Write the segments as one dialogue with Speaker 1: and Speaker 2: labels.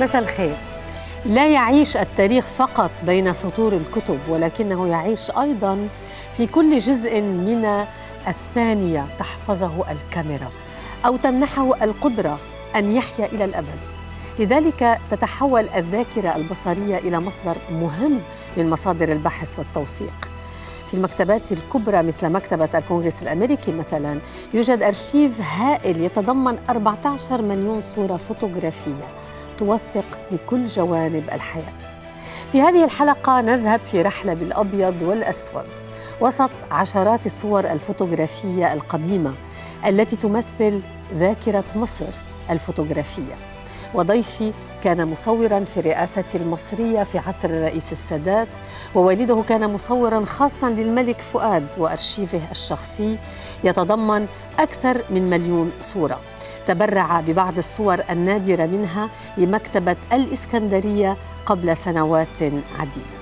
Speaker 1: مساء الخير لا يعيش التاريخ فقط بين سطور الكتب ولكنه يعيش ايضا في كل جزء من الثانيه تحفظه الكاميرا او تمنحه القدره ان يحيا الى الابد لذلك تتحول الذاكره البصريه الى مصدر مهم من مصادر البحث والتوثيق في المكتبات الكبرى مثل مكتبة الكونغرس الأمريكي مثلا يوجد أرشيف هائل يتضمن 14 مليون صورة فوتوغرافية توثق لكل جوانب الحياة. في هذه الحلقة نذهب في رحلة بالأبيض والأسود وسط عشرات الصور الفوتوغرافية القديمة التي تمثل ذاكرة مصر الفوتوغرافية. وضيفي كان مصورا في الرئاسة المصرية في عصر الرئيس السادات ووالده كان مصورا خاصا للملك فؤاد وأرشيفه الشخصي يتضمن أكثر من مليون صورة تبرع ببعض الصور النادرة منها لمكتبة الإسكندرية قبل سنوات عديدة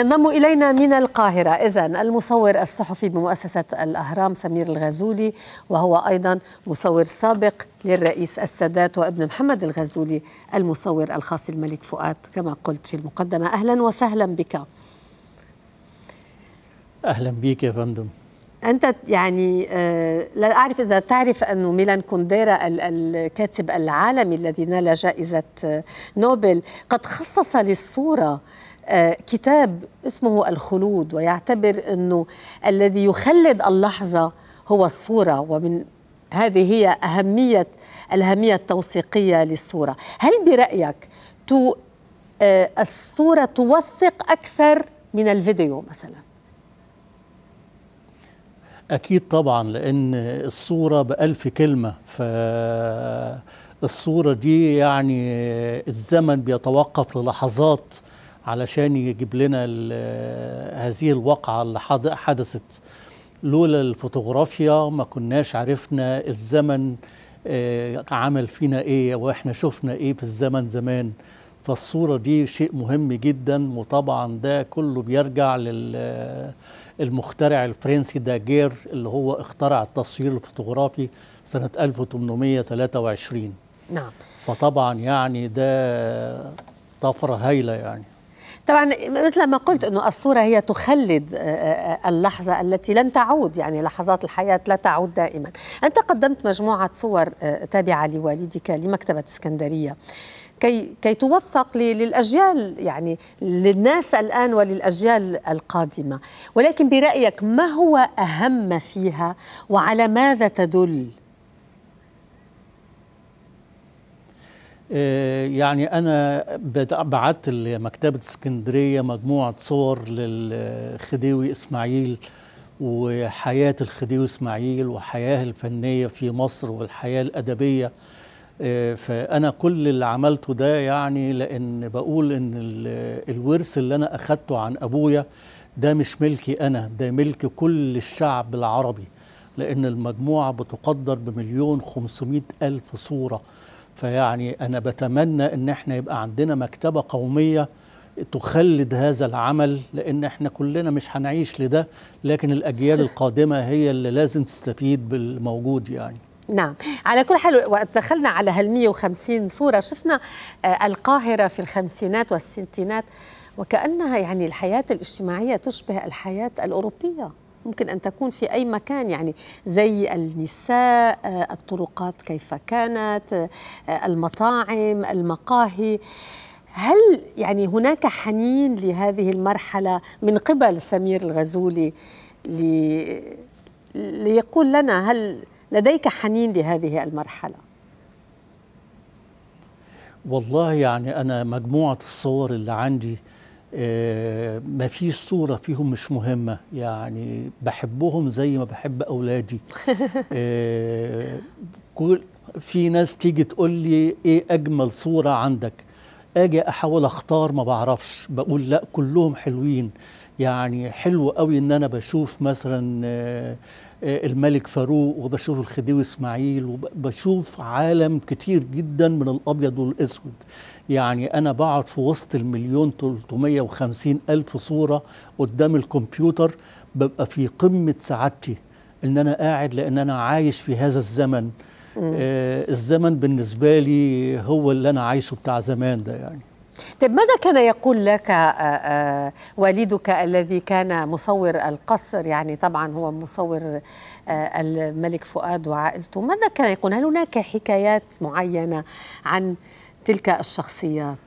Speaker 1: ينضم إلينا من القاهرة إذا المصور الصحفي بمؤسسة الأهرام سمير الغزولي وهو أيضا مصور سابق للرئيس السادات وابن محمد الغزولي المصور الخاص الملك فؤاد كما قلت في المقدمة أهلا وسهلا بك
Speaker 2: أهلا بك يا فندم
Speaker 1: أنت يعني آه، لا أعرف إذا تعرف أن ميلان كونديرا الكاتب العالمي الذي نال جائزة آه، نوبل قد خصص للصورة آه، كتاب اسمه الخلود ويعتبر انه الذي يخلد اللحظه هو الصوره ومن هذه هي اهميه الاهميه التوثيقيه للصوره هل برايك تو آه، الصوره توثق اكثر من الفيديو مثلا
Speaker 2: أكيد طبعا لأن الصورة بألف كلمة فالصورة دي يعني الزمن بيتوقف للحظات علشان يجيب لنا هذه الواقعة اللي حدثت لولا الفوتوغرافيا ما كناش عرفنا الزمن آه، عمل فينا ايه واحنا شفنا ايه في الزمن زمان فالصورة دي شيء مهم جدا وطبعا ده كله بيرجع للمخترع آه، الفرنسي داجير اللي هو اخترع التصوير الفوتوغرافي سنة 1823 نعم فطبعا يعني ده طفرة هايلة يعني
Speaker 1: طبعا مثل ما قلت انه الصوره هي تخلد آه، آه، اللحظه التي لن تعود يعني لحظات الحياه لا تعود دائما انت قدمت مجموعه صور آه، تابعه لوالدك لمكتبه اسكندريه كي كي توثق للاجيال يعني للناس الان وللاجيال القادمه ولكن برايك ما هو اهم فيها وعلى ماذا تدل
Speaker 2: آه، يعني انا بعت لمكتبه اسكندريه مجموعه صور للخديوي اسماعيل وحياه الخديوي اسماعيل وحياه الفنيه في مصر والحياه الادبيه آه، فانا كل اللي عملته ده يعني لان بقول ان الورث اللي انا اخدته عن ابويا ده مش ملكي انا ده ملك كل الشعب العربي لان المجموعه بتقدر بمليون خمسمائة الف صوره فيعني أنا بتمنى أن احنا يبقى عندنا مكتبة قومية تخلد هذا العمل لان احنا كلنا مش هنعيش لده لكن الاجيال القادمه هي اللي لازم تستفيد بالموجود يعني
Speaker 1: نعم على كل حال وقت دخلنا على هال 150 صوره شفنا آه، القاهره في الخمسينات والستينات وكانها يعني الحياه الاجتماعيه تشبه الحياه الاوروبيه ممكن أن تكون في أي مكان يعني زي النساء آه، الطرقات كيف كانت آه، المطاعم المقاهي هل يعني هناك حنين لهذه المرحلة من قبل سمير الغزولي لي ليقول لنا هل لديك حنين لهذه المرحلة؟
Speaker 2: والله يعني أنا مجموعة الصور اللي عندي آه، ما فيش صورة فيهم مش مهمة يعني بحبهم زي ما بحب أولادي آه، كل في ناس تيجي تقول لي إيه أجمل صورة عندك أجي أحاول أختار ما بعرفش بقول لا كلهم حلوين يعني حلو قوي ان انا بشوف مثلا آه، الملك فاروق وبشوف الخديوي اسماعيل وبشوف عالم كتير جدا من الابيض والاسود يعني أنا بقعد في وسط المليون 350 ألف صورة قدام الكمبيوتر ببقى في قمة سعادتي إن أنا قاعد لأن أنا عايش في هذا الزمن آه الزمن بالنسبة لي هو اللي أنا عايشه بتاع زمان ده يعني
Speaker 1: طيب ماذا كان يقول لك آه، آه، والدك الذي كان مصور القصر يعني طبعا هو مصور آه، الملك فؤاد وعائلته ماذا كان يقول هل هناك حكايات معينة عن تلك الشخصيات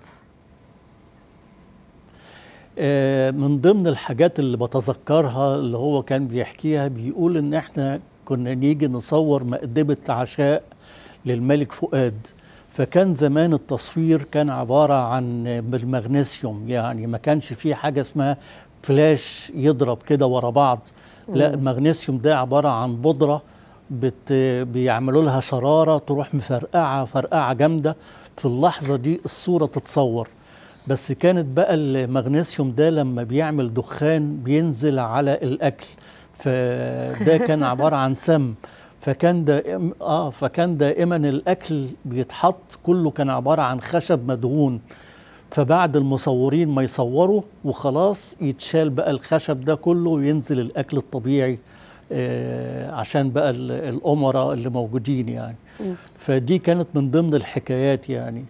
Speaker 2: من ضمن الحاجات اللي بتذكرها اللي هو كان بيحكيها بيقول ان احنا كنا نيجي نصور مقدمة عشاء للملك فؤاد فكان زمان التصوير كان عبارة عن بالمغنيسيوم يعني ما كانش فيه حاجة اسمها فلاش يضرب كده ورا بعض لا المغنيسيوم ده عبارة عن بودرة بت بيعملوا لها شرارة تروح مفرقعة فرقعة جامدة في اللحظة دي الصورة تتصور بس كانت بقى المغنيسيوم ده لما بيعمل دخان بينزل على الأكل فده كان عبارة عن سم فكان دائم اه فكان دائما الاكل بيتحط كله كان عباره عن خشب مدهون فبعد المصورين ما يصوروا وخلاص يتشال بقى الخشب ده كله وينزل الاكل الطبيعي آه عشان بقى الامراء اللي موجودين يعني فدي كانت من ضمن الحكايات يعني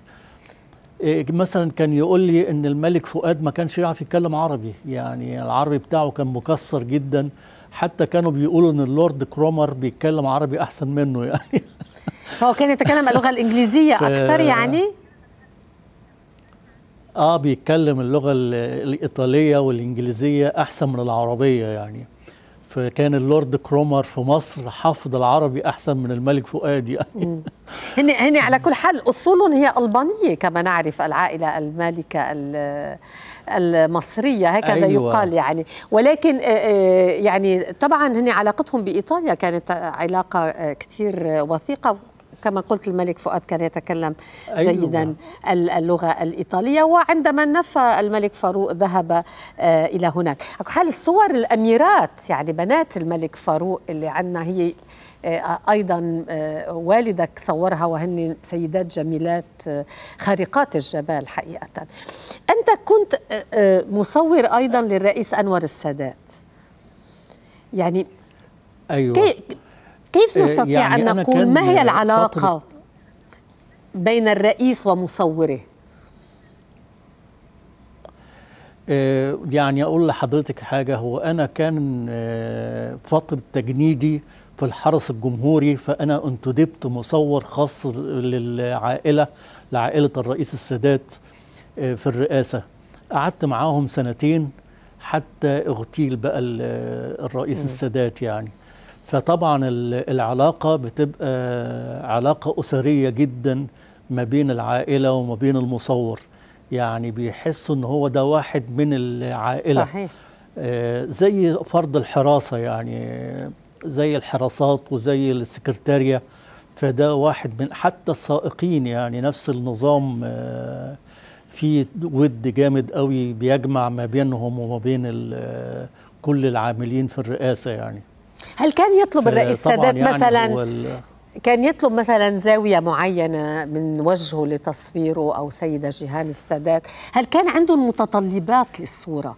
Speaker 2: إيه، مثلا كان يقول لي ان الملك فؤاد ما كانش يعرف يتكلم عربي يعني العربي بتاعه كان مكسر جدا حتى كانوا بيقولوا ان اللورد كرومر بيتكلم عربي احسن منه يعني
Speaker 1: فهو كان يتكلم اللغه الانجليزيه اكثر يعني
Speaker 2: اه بيتكلم اللغه الايطاليه والانجليزيه احسن من العربيه يعني فكان اللورد كرومر في مصر حافظ العربي احسن من الملك فؤاد يعني هن
Speaker 1: هن على كل حال اصول هي البانيه كما نعرف العائله المالكه المصريه هكذا أيوة. يقال يعني ولكن آه، آه، يعني طبعا هن علاقتهم بايطاليا كانت علاقه آه، كثير وثيقه كما قلت الملك فؤاد كان يتكلم أيوة. جيدا اللغة الإيطالية وعندما نفى الملك فاروق ذهب آه، إلى هناك حال الصور الأميرات يعني بنات الملك فاروق اللي عندنا هي آه، ايضا آه، والدك صورها وهن سيدات جميلات خارقات الجمال حقيقه انت كنت مصور ايضا للرئيس انور السادات يعني ايوه كيف آه، نستطيع يعني أن نقول ما هي العلاقة بين الرئيس ومصوره؟
Speaker 2: آه، يعني أقول لحضرتك حاجة هو أنا كان آه، فترة تجنيدي في الحرس الجمهوري فأنا انتدبت مصور خاص للعائلة لعائلة الرئيس السادات في الرئاسة قعدت معاهم سنتين حتى اغتيل بقى الرئيس السادات يعني فطبعا العلاقة بتبقى علاقة أسرية جدا ما بين العائلة وما بين المصور يعني بيحسوا ان هو ده واحد من العائلة صحيح. آه، زي فرض الحراسة يعني زي الحراسات وزي السكرتارية فده واحد من حتى السائقين يعني نفس النظام آه، في ود جامد قوي بيجمع ما بينهم وما بين كل العاملين في الرئاسة يعني
Speaker 1: هل كان يطلب الرئيس السادات يعني مثلا كان يطلب مثلا زاويه معينه من وجهه لتصويره او سيده جيهان السادات هل كان عنده المتطلبات للصوره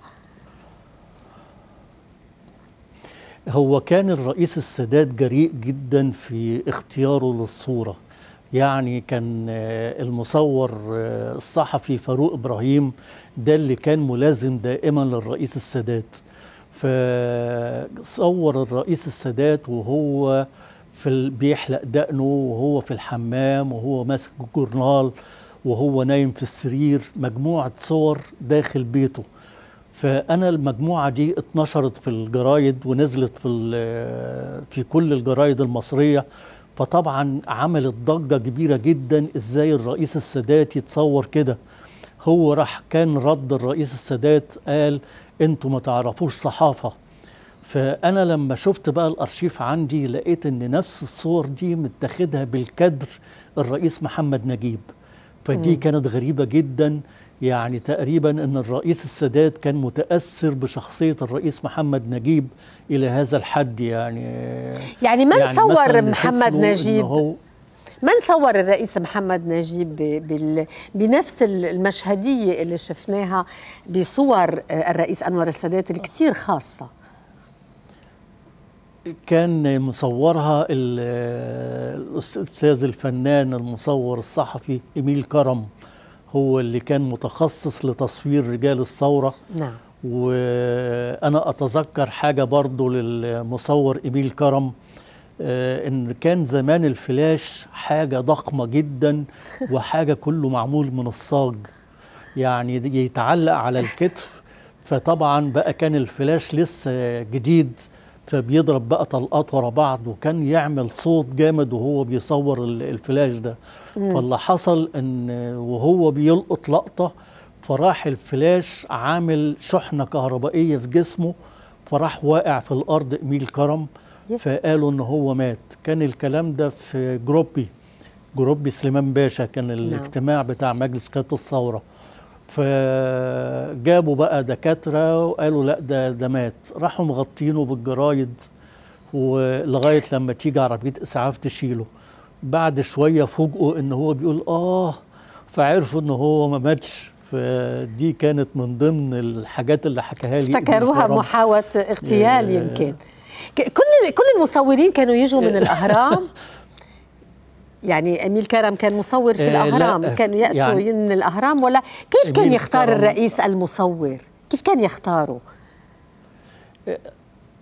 Speaker 2: هو كان الرئيس السادات جريء جدا في اختياره للصوره يعني كان آه، المصور آه، الصحفي فاروق ابراهيم ده اللي كان ملازم دائما للرئيس السادات فصور الرئيس السادات وهو في بيحلق دقنه وهو في الحمام وهو ماسك جورنال وهو نايم في السرير مجموعة صور داخل بيته فأنا المجموعة دي اتنشرت في الجرايد ونزلت في, في كل الجرايد المصرية فطبعا عملت ضجة كبيرة جدا ازاي الرئيس السادات يتصور كده هو راح كان رد الرئيس السادات قال انتوا ما تعرفوش صحافه فانا لما شفت بقى الارشيف عندي لقيت ان نفس الصور دي متاخدها بالكدر الرئيس محمد نجيب فدي م. كانت غريبه جدا يعني تقريبا ان الرئيس السادات كان متاثر بشخصيه الرئيس محمد نجيب الى هذا الحد يعني يعني من يعني صور محمد نجيب؟
Speaker 1: ما نصور الرئيس محمد نجيب بنفس المشهدية اللي شفناها بصور آه، الرئيس أنور السادات الكتير خاصة
Speaker 2: كان مصورها الأستاذ الفنان المصور الصحفي إميل كرم هو اللي كان متخصص لتصوير رجال الثورة نعم وأنا أتذكر حاجة برضو للمصور إميل كرم آه، ان كان زمان الفلاش حاجه ضخمه جدا وحاجه كله معمول من الصاج يعني يتعلق على الكتف فطبعا بقى كان الفلاش لسه جديد فبيضرب بقى طلقات ورا بعض وكان يعمل صوت جامد وهو بيصور الفلاش ده فاللي حصل ان وهو بيلقط لقطه فراح الفلاش عامل شحنه كهربائيه في جسمه فراح واقع في الارض اميل كرم فقالوا ان هو مات كان الكلام ده في جروبي جروبي سليمان باشا كان نعم. الاجتماع بتاع مجلس قيادة الثورة فجابوا بقى دكاترة وقالوا لا ده ده مات راحوا مغطينه بالجرايد ولغاية لما تيجي عربية إسعاف تشيله بعد شوية فوجئوا إن هو بيقول آه فعرفوا إن هو ما ماتش فدي كانت من ضمن الحاجات اللي حكاها لي افتكروها محاولة
Speaker 1: اغتيال آه، يمكن كل كل المصورين كانوا يجوا من إيه. الاهرام يعني اميل كرم كان مصور في إيه، الاهرام إيه، كانوا ياتوا يعني من الاهرام ولا كيف كان يختار الرئيس المصور كيف كان يختاره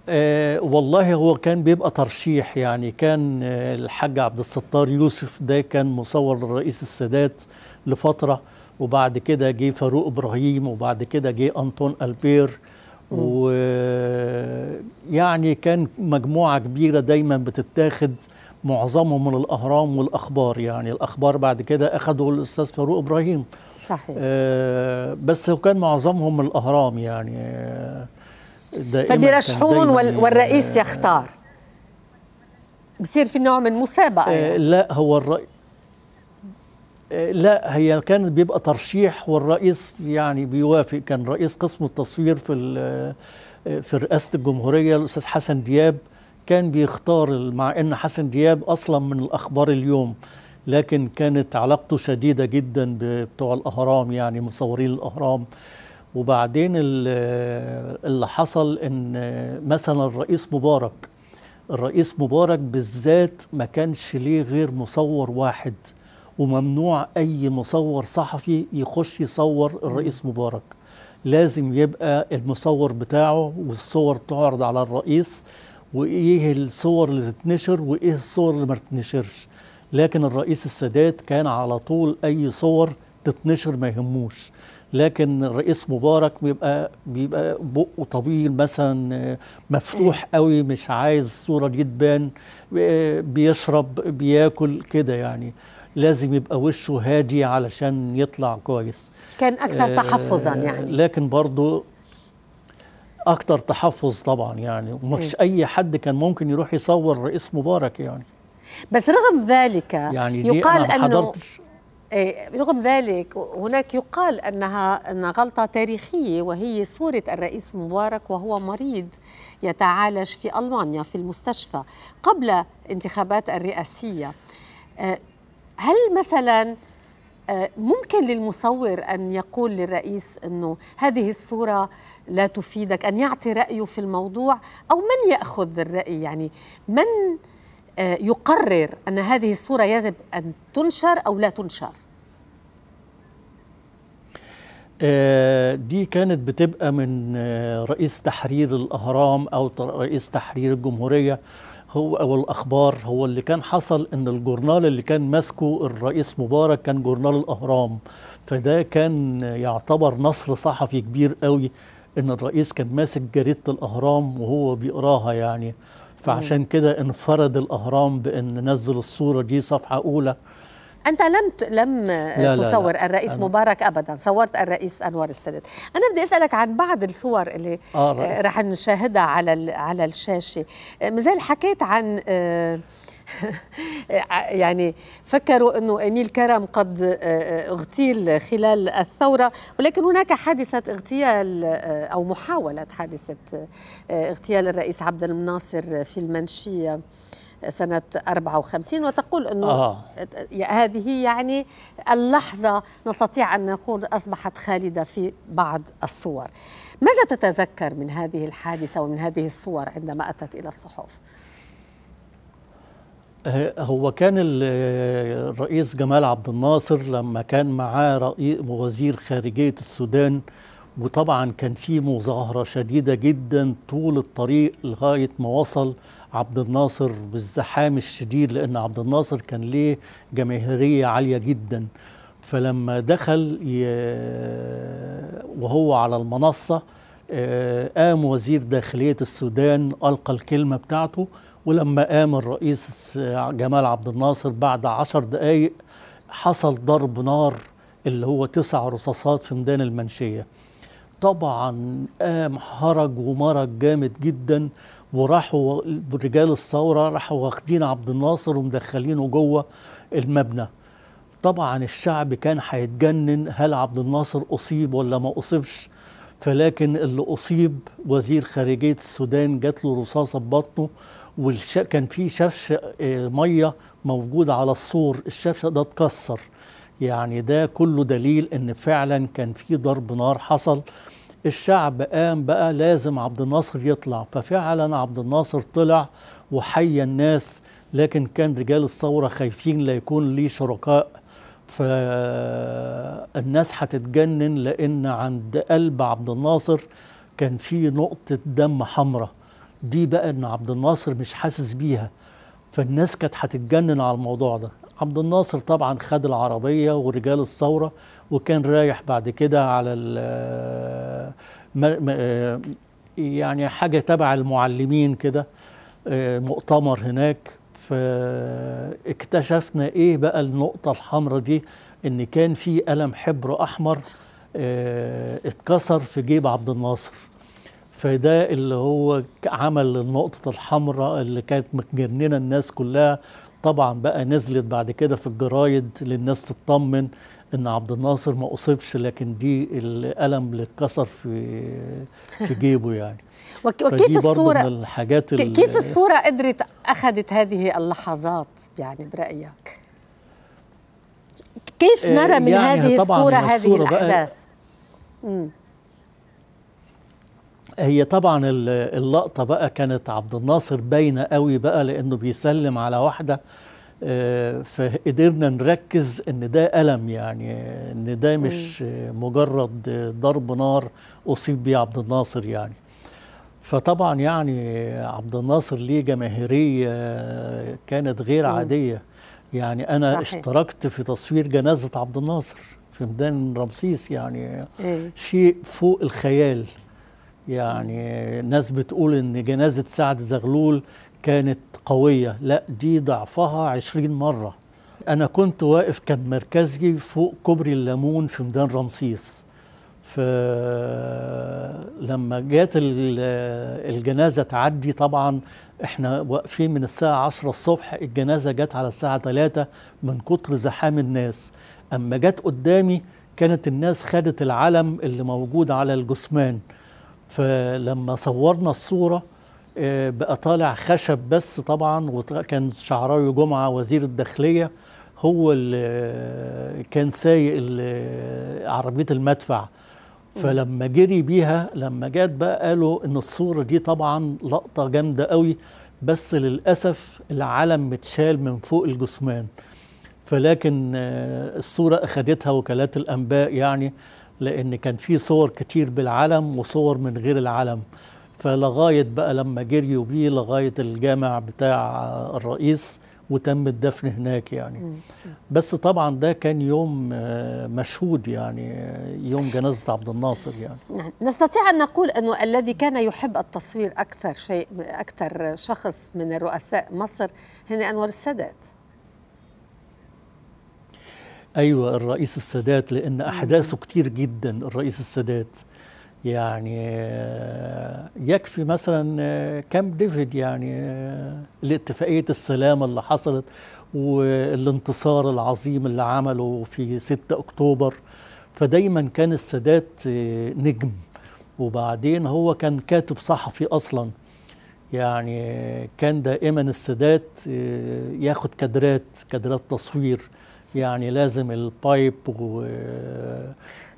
Speaker 2: أه والله هو كان بيبقى ترشيح يعني كان الحاج عبد الستار يوسف ده كان مصور للرئيس السادات لفتره وبعد كده جه فاروق ابراهيم وبعد كده جه انطون البير و يعني كان مجموعة كبيرة دايما بتتاخد معظمهم من الأهرام والأخبار يعني الأخبار بعد كده أخده الأستاذ فاروق إبراهيم صحيح آه بس كان معظمهم من الأهرام يعني آه، دائما فبيرشحون وال آه، والرئيس
Speaker 1: يختار بصير في نوع من مسابقة آه يعني.
Speaker 2: لا هو الرئيس آه، لا هي كانت بيبقى ترشيح والرئيس يعني بيوافق كان رئيس قسم التصوير في في رئاسه الجمهوريه الاستاذ حسن دياب كان بيختار مع ان حسن دياب اصلا من الاخبار اليوم لكن كانت علاقته شديده جدا بتوع الاهرام يعني مصورين الاهرام وبعدين اللي حصل ان مثلا الرئيس مبارك الرئيس مبارك بالذات ما كانش ليه غير مصور واحد وممنوع اي مصور صحفي يخش يصور الرئيس مبارك لازم يبقى المصور بتاعه والصور تعرض على الرئيس وايه الصور اللي تتنشر وايه الصور اللي ما تتنشرش لكن الرئيس السادات كان على طول اي صور تتنشر ما يهموش لكن الرئيس مبارك بيبقى بيبقى بقه طويل مثلا مفتوح قوي مش عايز الصوره دي تبان آه، بيشرب بياكل كده يعني لازم يبقى وشه هادي علشان يطلع كويس كان اكثر آه، تحفظا يعني لكن برضه أكثر تحفظ طبعا يعني ومش إيه. اي حد كان ممكن يروح يصور رئيس مبارك يعني
Speaker 1: بس رغم ذلك يعني دي يقال أنا انه إيه، رغم ذلك هناك يقال انها انها غلطه تاريخيه وهي صوره الرئيس مبارك وهو مريض يتعالج في المانيا في المستشفى قبل انتخابات الرئاسيه آه، هل مثلا آه، ممكن للمصور أن يقول للرئيس أنه هذه الصورة لا تفيدك أن يعطي رأيه في الموضوع أو من يأخذ الرأي يعني من آه، يقرر أن هذه الصورة يجب أن تنشر أو لا تنشر
Speaker 2: آه، دي كانت بتبقى من رئيس تحرير الأهرام أو رئيس تحرير الجمهورية هو او الاخبار هو اللي كان حصل ان الجورنال اللي كان ماسكه الرئيس مبارك كان جورنال الاهرام فده كان يعتبر نصر صحفي كبير قوي ان الرئيس كان ماسك جريده الاهرام وهو بيقراها يعني فعشان كده انفرد الاهرام بان نزل الصوره دي صفحه اولى
Speaker 1: انت لم ت... لم لا تصور لا لا. الرئيس أنا... مبارك ابدا صورت الرئيس انور السادات انا بدي اسالك عن بعض الصور اللي آه, آه، رح نشاهدها على ال... على الشاشه آه، مازال حكيت عن آه، يعني فكروا انه اميل كرم قد اغتيل خلال الثوره ولكن هناك حادثه اغتيال او محاوله حادثه اغتيال الرئيس عبد الناصر في المنشيه سنة 54 وتقول أنه آه. هذه يعني اللحظة نستطيع أن نقول أصبحت خالدة في بعض الصور ماذا تتذكر من هذه الحادثة ومن هذه الصور عندما أتت إلى الصحف؟
Speaker 2: آه، هو كان الرئيس جمال عبد الناصر لما كان معاه وزير خارجية السودان وطبعا كان في مظاهرة شديدة جدا طول الطريق لغاية ما وصل عبد الناصر بالزحام الشديد لأن عبد الناصر كان ليه جماهيرية عالية جدا فلما دخل وهو على المنصة آه، قام وزير داخلية السودان ألقى الكلمة بتاعته ولما قام الرئيس آه، جمال عبد الناصر بعد عشر دقايق حصل ضرب نار اللي هو تسع رصاصات في ميدان المنشيه طبعا قام هرج ومرج جامد جدا وراحوا رجال الثوره راحوا واخدين عبد الناصر ومدخلينه جوه المبنى طبعا الشعب كان هيتجنن هل عبد الناصر اصيب ولا ما اصيبش فلكن اللي اصيب وزير خارجيه السودان جات له رصاصه ببطنه والش... كان في شفش آه، ميه موجود على السور الشفش ده اتكسر يعني ده كله دليل ان فعلا كان في ضرب نار حصل الشعب قام بقى لازم عبد الناصر يطلع ففعلا عبد الناصر طلع وحيا الناس لكن كان رجال الثورة خايفين لا يكون ليه شركاء فالناس هتتجنن لأن عند قلب عبد الناصر كان في نقطة دم حمراء دي بقى إن عبد الناصر مش حاسس بيها فالناس كانت هتتجنن على الموضوع ده عبد الناصر طبعا خد العربية ورجال الثورة وكان رايح بعد كده على آه، آه، يعني حاجة تبع المعلمين كده آه، مؤتمر هناك فاكتشفنا ايه بقى النقطة الحمراء دي ان كان في قلم حبر احمر اه اتكسر في جيب عبد الناصر فده اللي هو عمل النقطة الحمراء اللي كانت مجننة الناس كلها طبعا بقى نزلت بعد كده في الجرايد للناس تطمن ان عبد الناصر ما اصيبش لكن دي القلم اللي اتكسر في في جيبه يعني وكيف الصوره من الحاجات كيف الصوره
Speaker 1: قدرت اخذت هذه اللحظات يعني برايك كيف نرى من آه، يعني هذه الصوره هذه الاحداث
Speaker 2: هي طبعا اللقطة بقى كانت عبد الناصر باينة قوي بقى لأنه بيسلم على واحدة آه، فقدرنا نركز ان ده ألم يعني ان ده مش مجرد ضرب نار أصيب بيه عبد الناصر يعني فطبعا يعني عبد الناصر ليه جماهيرية كانت غير عادية يعني أنا صحيح. اشتركت في تصوير جنازة عبد الناصر في ميدان رمسيس يعني إيه. شيء فوق الخيال يعني ناس بتقول ان جنازه سعد زغلول كانت قويه لا دي ضعفها عشرين مره انا كنت واقف كان مركزي فوق كوبري الليمون في ميدان رمسيس فلما جت الجنازة تعدي طبعا احنا واقفين من الساعة 10 الصبح الجنازة جت على الساعة 3 من كتر زحام الناس أما جت قدامي كانت الناس خدت العلم اللي موجود على الجثمان فلما صورنا الصورة آه، بقى طالع خشب بس طبعا وكان شعراوي جمعة وزير الداخلية هو اللي كان سايق عربية المدفع فلما جري بيها لما جت بقى قالوا ان الصورة دي طبعا لقطة جامدة قوي بس للأسف العلم متشال من فوق الجثمان فلكن آه، الصورة أخدتها وكالات الأنباء يعني لان كان في صور كتير بالعلم وصور من غير العلم فلغايه بقى لما جريوا بيه لغايه الجامع بتاع الرئيس وتم الدفن هناك يعني بس طبعا ده كان يوم آه، مشهود يعني آه، يوم جنازة عبد الناصر يعني نعم.
Speaker 1: نستطيع أن نقول أنه الذي كان يحب التصوير أكثر شيء أكثر شخص من رؤساء مصر هنا أنور السادات
Speaker 2: أيوة الرئيس السادات لأن أحداثه كتير جدا الرئيس السادات يعني آه، يكفي مثلا آه، كامب ديفيد يعني الاتفاقية آه، السلام اللي حصلت والانتصار العظيم اللي عمله في 6 أكتوبر فدايما كان السادات نجم وبعدين هو كان كاتب صحفي أصلا يعني كان دائما السادات ياخد كادرات كادرات تصوير يعني لازم البايب و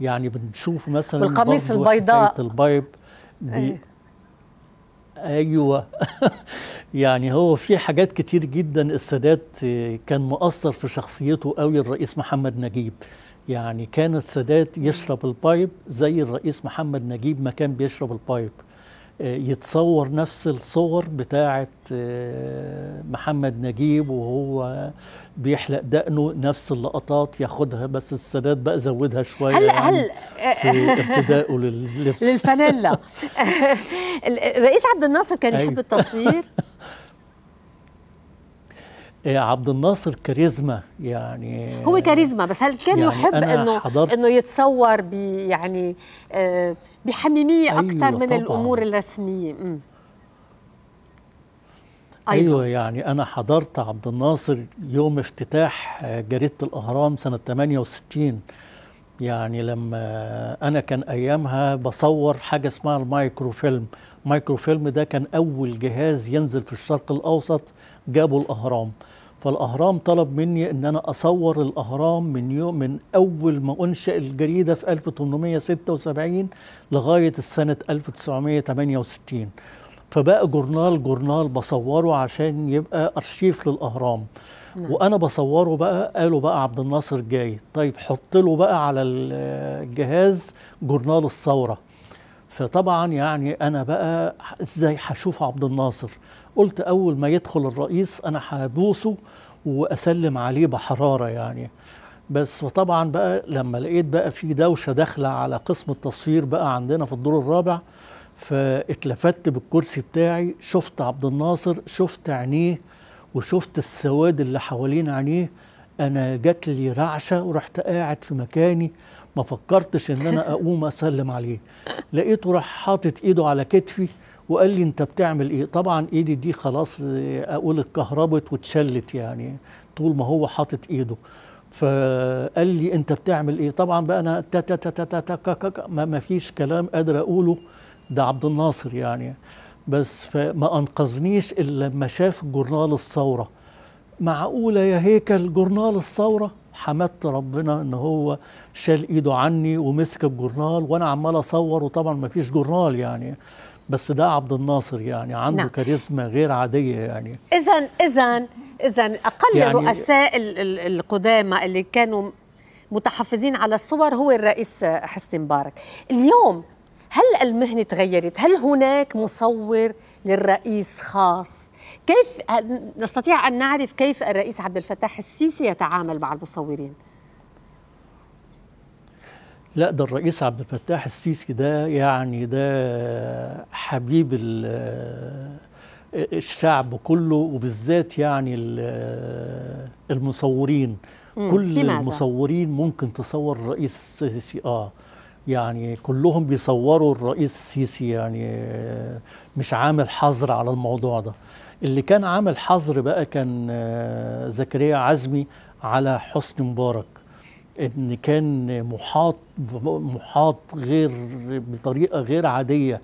Speaker 2: يعني بنشوف مثلا والقميص البيضاء البايب بي إيه. ايوه يعني هو في حاجات كتير جدا السادات كان مؤثر في شخصيته قوي الرئيس محمد نجيب يعني كان السادات يشرب البايب زي الرئيس محمد نجيب ما كان بيشرب البايب يتصور نفس الصور بتاعة آه، محمد نجيب وهو بيحلق دقنه نفس اللقطات ياخدها بس السادات بقى زودها شويه هل يعني هل في ارتدائه لللبس للفانيلا
Speaker 1: الرئيس عبد الناصر كان يحب أيوة. التصوير
Speaker 2: إيه، عبد الناصر كاريزما يعني هو كاريزما بس هل كان يعني يحب انه انه
Speaker 1: يتصور يعني آه، بحميميه أيوة، اكثر من طبعاً. الامور الرسميه م. أيوة
Speaker 2: يعني أنا حضرت عبد الناصر يوم افتتاح آه، جريدة الأهرام سنة 68 يعني لما أنا كان أيامها بصور حاجة اسمها المايكروفيلم مايكروفيلم ده كان أول جهاز ينزل في الشرق الأوسط جابوا الأهرام فالاهرام طلب مني ان انا اصور الاهرام من يوم من اول ما انشا الجريده في 1876 لغايه السنه 1968 فبقى جورنال جورنال بصوره عشان يبقى ارشيف للاهرام نعم. وانا بصوره بقى قالوا بقى عبد الناصر جاي طيب حط له بقى على الجهاز جورنال الثوره فطبعا يعني انا بقى ازاي هشوف عبد الناصر قلت أول ما يدخل الرئيس أنا هبوسه وأسلم عليه بحرارة يعني بس وطبعا بقى لما لقيت بقى في دوشه داخله على قسم التصوير بقى عندنا في الدور الرابع فاتلفت بالكرسي بتاعي شفت عبد الناصر شفت عينيه وشفت السواد اللي حوالين عينيه انا جات لي رعشه ورحت قاعد في مكاني ما فكرتش ان انا اقوم اسلم عليه لقيته راح حاطط ايده على كتفي وقال لي انت بتعمل ايه طبعا ايدي دي خلاص آه، اقول اتكهربت واتشلت يعني طول ما هو حاطط ايده فقال لي انت بتعمل ايه طبعا بقى انا تا تا تا تا تا تا كا ما فيش كلام قادر اقوله ده عبد الناصر يعني بس فما انقذنيش الا لما شاف جورنال الثوره معقوله يا هيكل جورنال الثوره حمدت ربنا ان هو شال ايده عني ومسك الجورنال وانا عمال اصور وطبعا ما فيش جورنال يعني بس ده عبد الناصر يعني عنده نعم. كاريزما غير عاديه يعني
Speaker 1: اذا اذا اذا اقل يعني الرؤساء القدامى اللي كانوا متحفزين على الصور هو الرئيس حسني مبارك اليوم هل المهنة تغيرت؟ هل هناك مصور للرئيس خاص؟ كيف نستطيع أن نعرف كيف الرئيس عبد الفتاح السيسي يتعامل مع المصورين؟
Speaker 2: لا ده الرئيس عبد الفتاح السيسي ده يعني ده حبيب آه، الشعب كله وبالذات يعني آه، المصورين كل لماذا؟ المصورين ممكن تصور الرئيس السيسي اه يعني كلهم بيصوروا الرئيس السيسي يعني آه، مش عامل حظر على الموضوع ده اللي كان عامل حظر بقى كان زكريا عزمي على حسني مبارك ان كان محاط محاط غير بطريقه غير عاديه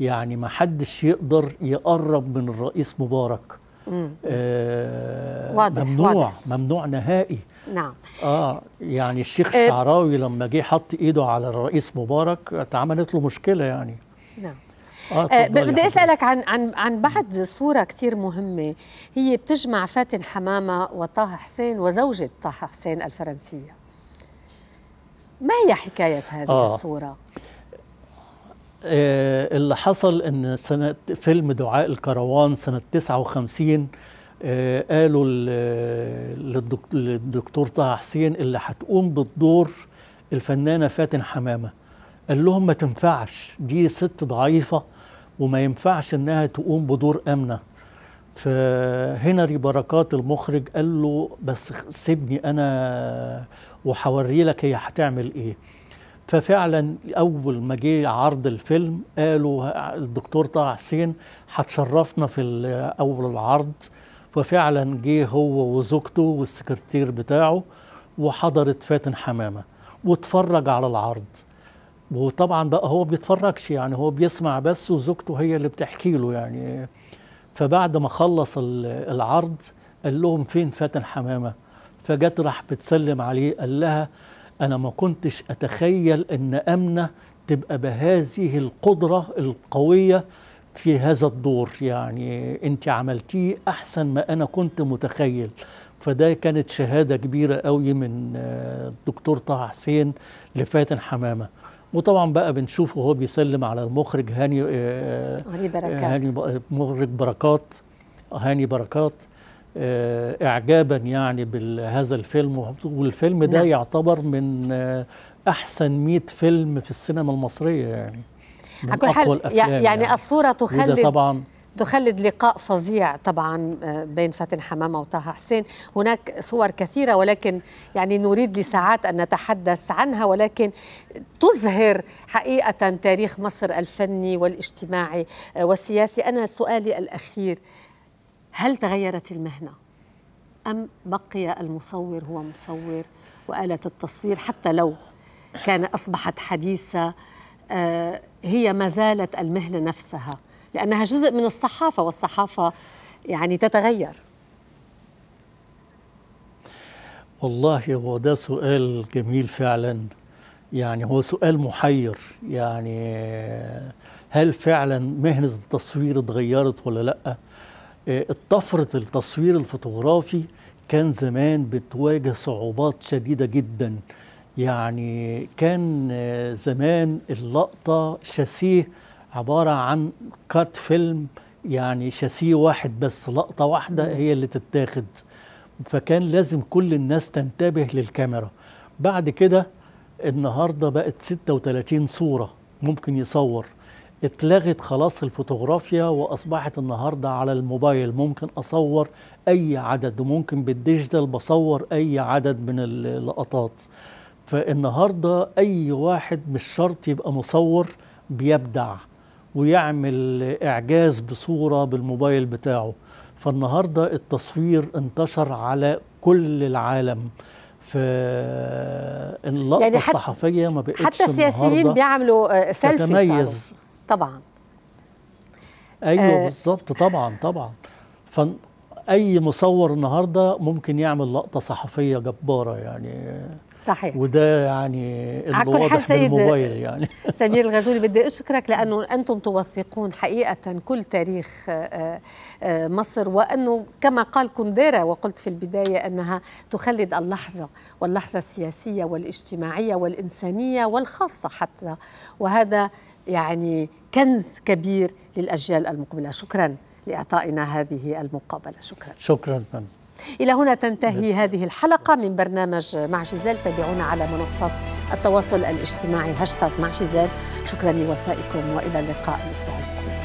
Speaker 2: يعني ما حدش يقدر يقرب من الرئيس مبارك آه واضح ممنوع واضح. ممنوع نهائي نعم اه يعني الشيخ آه، الشعراوي آه لما جه حط ايده على الرئيس مبارك اتعملت له مشكله يعني نعم آه, آه، بدي
Speaker 1: اسالك عن عن عن بعد صوره كثير مهمه هي بتجمع فاتن حمامه وطه حسين وزوجه طه حسين الفرنسيه ما هي حكاية هذه آه. الصورة؟
Speaker 2: آه اللي حصل ان سنة فيلم دعاء الكروان سنة 59 آه قالوا للدكتور طه حسين اللي هتقوم بالدور الفنانة فاتن حمامة قال لهم ما تنفعش دي ست ضعيفة وما ينفعش انها تقوم بدور امنه فهنري بركات المخرج قال له بس سيبني انا وحوري لك هي هتعمل ايه ففعلا اول ما جه عرض الفيلم قالوا الدكتور طه حسين هتشرفنا في اول العرض وفعلا جه هو وزوجته والسكرتير بتاعه وحضرت فاتن حمامه واتفرج على العرض وطبعا بقى هو بيتفرجش يعني هو بيسمع بس وزوجته هي اللي بتحكي له يعني فبعد ما خلص العرض قال لهم فين فاتن حمامه فجت راح بتسلم عليه قال لها أنا ما كنتش أتخيل أن أمنة تبقى بهذه القدرة القوية في هذا الدور يعني أنت عملتيه أحسن ما أنا كنت متخيل فده كانت شهادة كبيرة قوي من آه، الدكتور طه حسين لفاتن حمامة وطبعا بقى بنشوفه وهو بيسلم على المخرج هاني آه، هاني بركات آه، مخرج بركات هاني بركات آه، اعجابا يعني بهذا الفيلم والفيلم ده نعم. يعتبر من آه، احسن 100 فيلم في السينما المصريه يعني من أقوى حل الأفلام يعني, يعني
Speaker 1: الصوره تخلد طبعا تخلد لقاء فظيع طبعا آه، بين فاتن حمامه وطه حسين هناك صور كثيره ولكن يعني نريد لساعات ان نتحدث عنها ولكن تظهر حقيقه تاريخ مصر الفني والاجتماعي والسياسي انا سؤالي الاخير هل تغيرت المهنه ام بقي المصور هو مصور واله التصوير حتى لو كان اصبحت حديثه آه، هي ما زالت المهنه نفسها لانها جزء من الصحافه والصحافه يعني تتغير
Speaker 2: والله هو ده سؤال جميل فعلا يعني هو سؤال محير يعني هل فعلا مهنة التصوير اتغيرت ولا لا آه، الطفرة التصوير الفوتوغرافي كان زمان بتواجه صعوبات شديدة جدا يعني كان آه، زمان اللقطة شاسيه عبارة عن كات فيلم يعني شاسيه واحد بس لقطة واحدة هي اللي تتاخد فكان لازم كل الناس تنتبه للكاميرا بعد كده النهاردة بقت 36 صورة ممكن يصور اتلغت خلاص الفوتوغرافيا واصبحت النهارده على الموبايل ممكن اصور اي عدد وممكن بالديجيتال بصور اي عدد من اللقطات فالنهارده اي واحد مش شرط يبقى مصور بيبدع ويعمل اعجاز بصوره بالموبايل بتاعه فالنهارده التصوير انتشر على كل العالم فاللقطه يعني الصحفيه ما بقتش حتى السياسيين بيعملوا سيلفي آه، تتميز طبعا ايوه آه بالظبط طبعا طبعا فاي مصور النهارده ممكن يعمل لقطه صحفيه جباره يعني صحيح وده يعني اللي واضح الموبايل يعني
Speaker 1: سمير الغزولي بدي اشكرك لانه انتم توثقون حقيقه كل تاريخ آه، آه، مصر وانه كما قال كونديرا وقلت في البدايه انها تخلد اللحظه واللحظه السياسيه والاجتماعيه والانسانيه والخاصه حتى وهذا يعني كنز كبير للأجيال المقبلة شكرا لإعطائنا هذه المقابلة شكرا
Speaker 2: شكرا نعم.
Speaker 1: إلى هنا تنتهي هذه الحلقة من برنامج مع جيزيل تابعونا على منصات التواصل الاجتماعي هاشتاغ مع جيزيل شكرا لوفائكم وإلى اللقاء الأسبوع المقبل